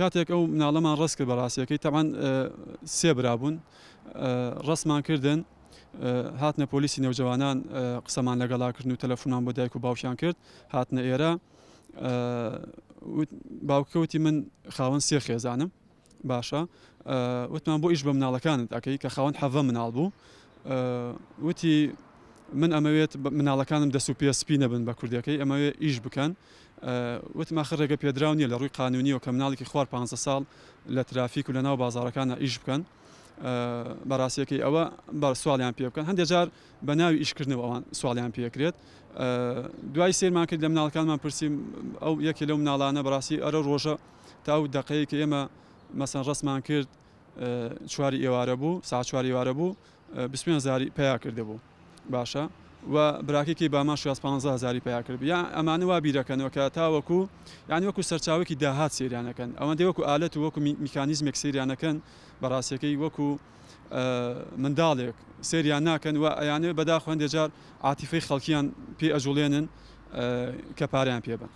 کاتێک ئەو مناڵەمان ڕست کرد بەڕاستیەکەی تەمان سێ برابوون ڕستمان کردنن هاتنە پۆلیسی نێوجوانان قسەمان لەگەڵاکردن و تەلەفۆنان بۆ دایک و باوشیان کرد هاتنە ئێرە باوکەوتی من خاوەن سێ خێزانم باشە وتمان بۆ ئیش بە مناڵەکانت ئەەکەی کە خاوەن حەڤە مناڵ بوو وتی من ئەمەوێت مناڵەکانم دەست و پێسپی نەبن بە کوردیەکەی ئەمەوێ ئیش بکەن وتماخر ڕێگە پێدراو نیە لە ڕووی قانونیەوە کە مناڵێکی خوار 15 ساڵ لە ترافیک و لە ناو بازارەکانە ئیش بکەن بەڕاستیەکەی ئەوە بەر سوالیان پێ بکەن هەندێک جار بە ناوی ئیشکردنەوە ئەوان سوالیان پێکرێت دوای سێرمان کرد لە مناڵەکانمان پرسییم ئەو یەکی لەو مناڵانە بەڕاستی ئەرە ڕۆژە تاو دقەیە کە ئێمە مەسەن ڕستمان کرد چواری ئێوارە بوو سا چواری ئێوارە بوو بسمێن زاری پیا کردهبوو باشە و براکێکی باماش 15هزاری پیا کرد یا ئەمانە وا بیرەکەنەوە کە تاوەکو یان وەکو سەرچاوێکی داهات سریانەکەن ئەوەندە وەکو ئالەت و وەکو میکانیزمێک سریانەکەن بەڕاستەکەی وەکو منداڵێک سریان ناکەن و ئەیانێ بەدا خوێندێجار عاتیفەی خەڵکیان پێ ئەژوڵێنن کە پاریان پێبن.